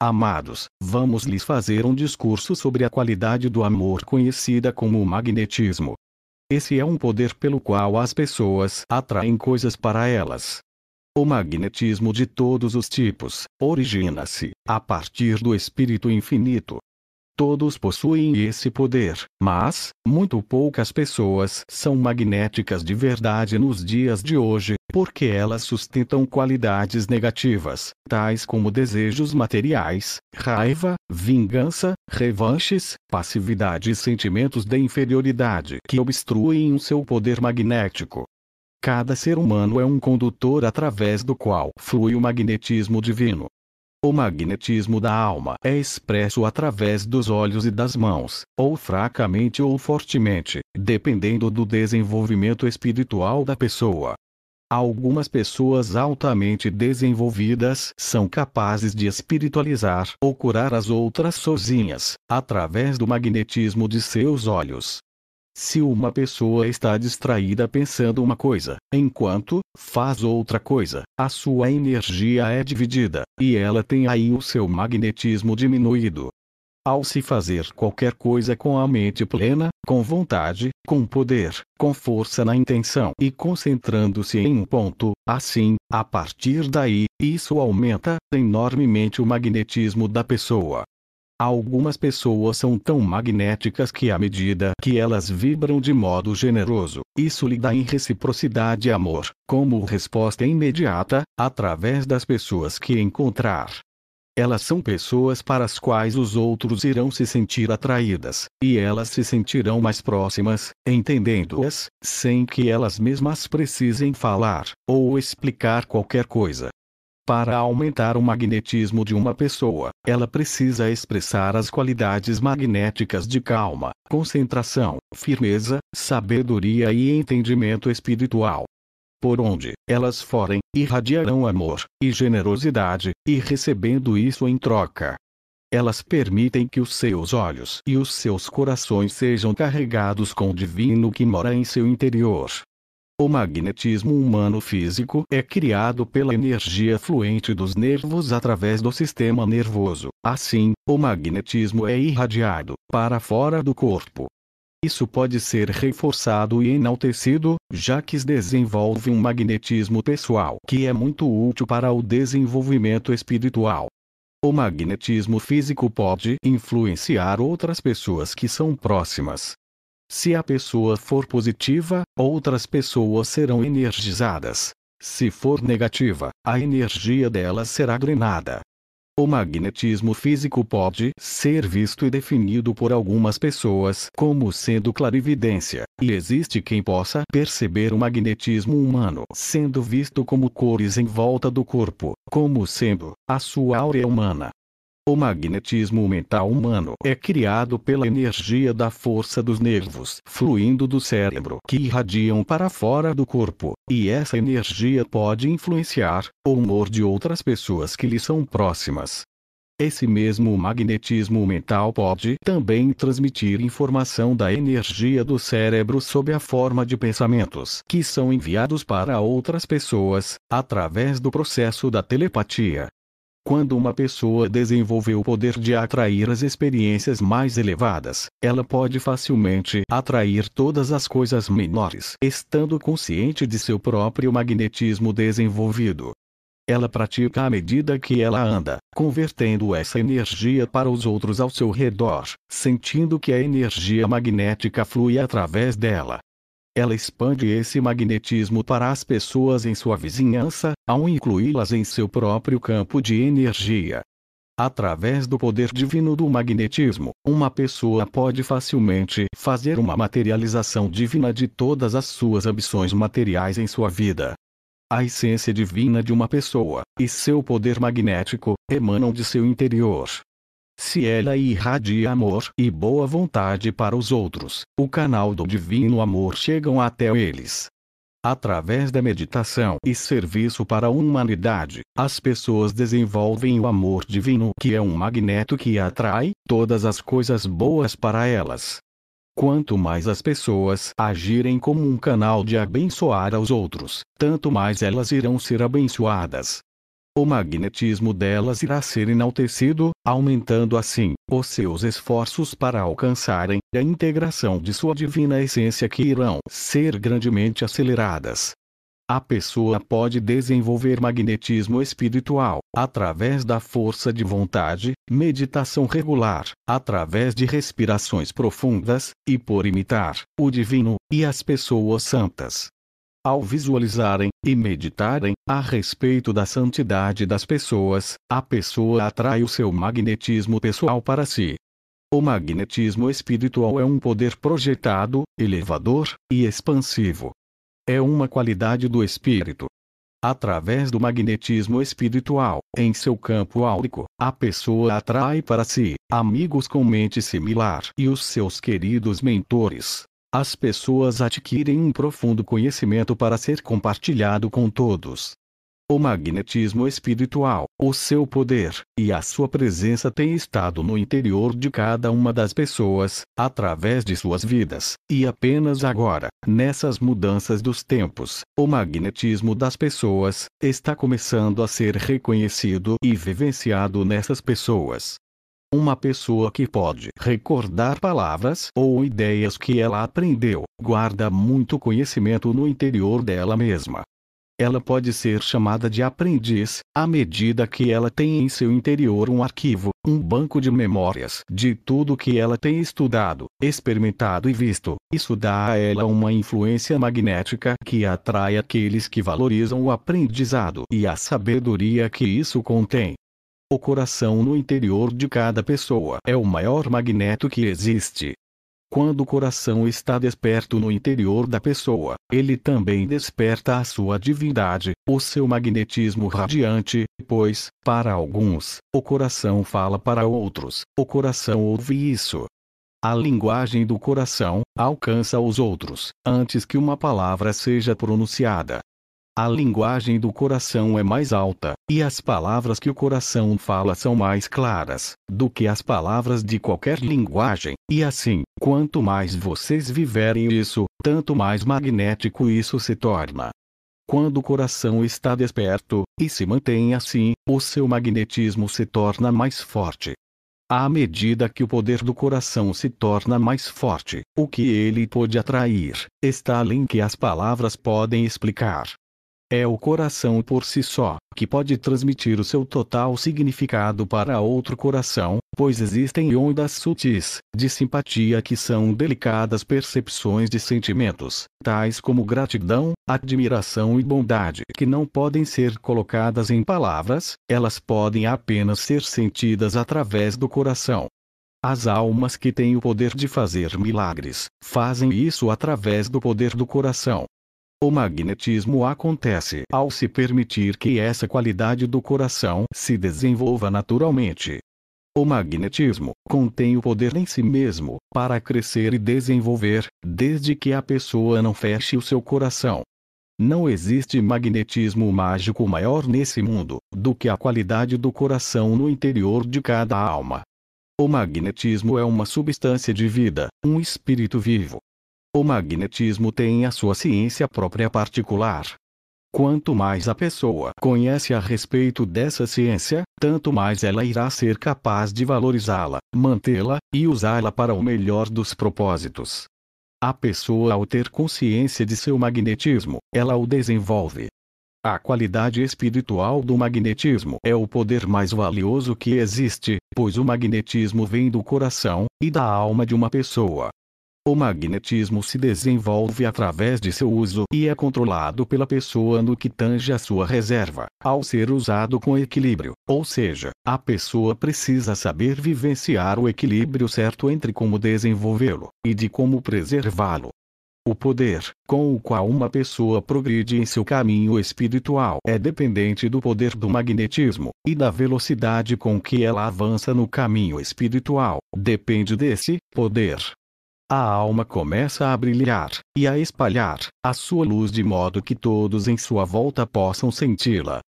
Amados, vamos lhes fazer um discurso sobre a qualidade do amor conhecida como magnetismo. Esse é um poder pelo qual as pessoas atraem coisas para elas. O magnetismo de todos os tipos origina-se a partir do espírito infinito, Todos possuem esse poder, mas, muito poucas pessoas são magnéticas de verdade nos dias de hoje, porque elas sustentam qualidades negativas, tais como desejos materiais, raiva, vingança, revanches, passividade e sentimentos de inferioridade que obstruem o seu poder magnético. Cada ser humano é um condutor através do qual flui o magnetismo divino. O magnetismo da alma é expresso através dos olhos e das mãos, ou fracamente ou fortemente, dependendo do desenvolvimento espiritual da pessoa. Algumas pessoas altamente desenvolvidas são capazes de espiritualizar ou curar as outras sozinhas, através do magnetismo de seus olhos. Se uma pessoa está distraída pensando uma coisa, enquanto faz outra coisa, a sua energia é dividida, e ela tem aí o seu magnetismo diminuído. Ao se fazer qualquer coisa com a mente plena, com vontade, com poder, com força na intenção e concentrando-se em um ponto, assim, a partir daí, isso aumenta enormemente o magnetismo da pessoa, Algumas pessoas são tão magnéticas que à medida que elas vibram de modo generoso, isso lhe dá em reciprocidade amor, como resposta imediata, através das pessoas que encontrar. Elas são pessoas para as quais os outros irão se sentir atraídas, e elas se sentirão mais próximas, entendendo-as, sem que elas mesmas precisem falar ou explicar qualquer coisa. Para aumentar o magnetismo de uma pessoa, ela precisa expressar as qualidades magnéticas de calma, concentração, firmeza, sabedoria e entendimento espiritual. Por onde elas forem, irradiarão amor e generosidade, e recebendo isso em troca, elas permitem que os seus olhos e os seus corações sejam carregados com o divino que mora em seu interior. O magnetismo humano físico é criado pela energia fluente dos nervos através do sistema nervoso. Assim, o magnetismo é irradiado para fora do corpo. Isso pode ser reforçado e enaltecido, já que desenvolve um magnetismo pessoal que é muito útil para o desenvolvimento espiritual. O magnetismo físico pode influenciar outras pessoas que são próximas, se a pessoa for positiva, outras pessoas serão energizadas. Se for negativa, a energia delas será drenada. O magnetismo físico pode ser visto e definido por algumas pessoas como sendo clarividência, e existe quem possa perceber o magnetismo humano sendo visto como cores em volta do corpo, como sendo a sua áurea humana. O magnetismo mental humano é criado pela energia da força dos nervos fluindo do cérebro que irradiam para fora do corpo, e essa energia pode influenciar o humor de outras pessoas que lhe são próximas. Esse mesmo magnetismo mental pode também transmitir informação da energia do cérebro sob a forma de pensamentos que são enviados para outras pessoas, através do processo da telepatia. Quando uma pessoa desenvolve o poder de atrair as experiências mais elevadas, ela pode facilmente atrair todas as coisas menores, estando consciente de seu próprio magnetismo desenvolvido. Ela pratica à medida que ela anda, convertendo essa energia para os outros ao seu redor, sentindo que a energia magnética flui através dela. Ela expande esse magnetismo para as pessoas em sua vizinhança, ao incluí-las em seu próprio campo de energia. Através do poder divino do magnetismo, uma pessoa pode facilmente fazer uma materialização divina de todas as suas ambições materiais em sua vida. A essência divina de uma pessoa e seu poder magnético emanam de seu interior se ela irradia amor e boa vontade para os outros, o canal do divino amor chegam até eles. Através da meditação e serviço para a humanidade, as pessoas desenvolvem o amor divino que é um magneto que atrai todas as coisas boas para elas. Quanto mais as pessoas agirem como um canal de abençoar aos outros, tanto mais elas irão ser abençoadas o magnetismo delas irá ser enaltecido, aumentando assim os seus esforços para alcançarem a integração de sua divina essência que irão ser grandemente aceleradas. A pessoa pode desenvolver magnetismo espiritual, através da força de vontade, meditação regular, através de respirações profundas, e por imitar o divino e as pessoas santas ao visualizarem e meditarem a respeito da santidade das pessoas, a pessoa atrai o seu magnetismo pessoal para si. O magnetismo espiritual é um poder projetado, elevador e expansivo. É uma qualidade do espírito. Através do magnetismo espiritual, em seu campo áurico, a pessoa atrai para si amigos com mente similar e os seus queridos mentores. As pessoas adquirem um profundo conhecimento para ser compartilhado com todos. O magnetismo espiritual, o seu poder e a sua presença têm estado no interior de cada uma das pessoas, através de suas vidas, e apenas agora, nessas mudanças dos tempos, o magnetismo das pessoas está começando a ser reconhecido e vivenciado nessas pessoas. Uma pessoa que pode recordar palavras ou ideias que ela aprendeu, guarda muito conhecimento no interior dela mesma. Ela pode ser chamada de aprendiz, à medida que ela tem em seu interior um arquivo, um banco de memórias de tudo que ela tem estudado, experimentado e visto. Isso dá a ela uma influência magnética que atrai aqueles que valorizam o aprendizado e a sabedoria que isso contém. O coração no interior de cada pessoa é o maior magneto que existe. Quando o coração está desperto no interior da pessoa, ele também desperta a sua divindade, o seu magnetismo radiante, pois, para alguns, o coração fala para outros, o coração ouve isso. A linguagem do coração alcança os outros antes que uma palavra seja pronunciada. A linguagem do coração é mais alta, e as palavras que o coração fala são mais claras do que as palavras de qualquer linguagem, e assim, quanto mais vocês viverem isso, tanto mais magnético isso se torna. Quando o coração está desperto, e se mantém assim, o seu magnetismo se torna mais forte. À medida que o poder do coração se torna mais forte, o que ele pode atrair, está além que as palavras podem explicar. É o coração por si só, que pode transmitir o seu total significado para outro coração, pois existem ondas sutis, de simpatia que são delicadas percepções de sentimentos, tais como gratidão, admiração e bondade, que não podem ser colocadas em palavras, elas podem apenas ser sentidas através do coração. As almas que têm o poder de fazer milagres, fazem isso através do poder do coração, o magnetismo acontece ao se permitir que essa qualidade do coração se desenvolva naturalmente. O magnetismo contém o poder em si mesmo para crescer e desenvolver, desde que a pessoa não feche o seu coração. Não existe magnetismo mágico maior nesse mundo do que a qualidade do coração no interior de cada alma. O magnetismo é uma substância de vida, um espírito vivo, o magnetismo tem a sua ciência própria particular. Quanto mais a pessoa conhece a respeito dessa ciência, tanto mais ela irá ser capaz de valorizá-la, mantê-la e usá-la para o melhor dos propósitos. A pessoa, ao ter consciência de seu magnetismo, ela o desenvolve. A qualidade espiritual do magnetismo é o poder mais valioso que existe, pois o magnetismo vem do coração e da alma de uma pessoa, o magnetismo se desenvolve através de seu uso e é controlado pela pessoa no que tange a sua reserva, ao ser usado com equilíbrio. Ou seja, a pessoa precisa saber vivenciar o equilíbrio certo entre como desenvolvê-lo e de como preservá-lo. O poder, com o qual uma pessoa progride em seu caminho espiritual, é dependente do poder do magnetismo, e da velocidade com que ela avança no caminho espiritual, depende desse poder a alma começa a brilhar e a espalhar a sua luz de modo que todos em sua volta possam senti-la.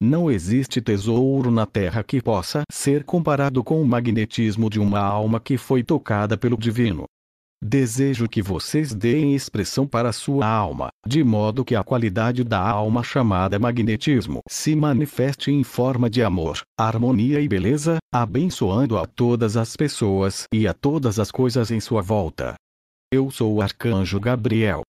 Não existe tesouro na Terra que possa ser comparado com o magnetismo de uma alma que foi tocada pelo divino. Desejo que vocês deem expressão para sua alma, de modo que a qualidade da alma chamada magnetismo se manifeste em forma de amor, harmonia e beleza, abençoando a todas as pessoas e a todas as coisas em sua volta. Eu sou o Arcanjo Gabriel,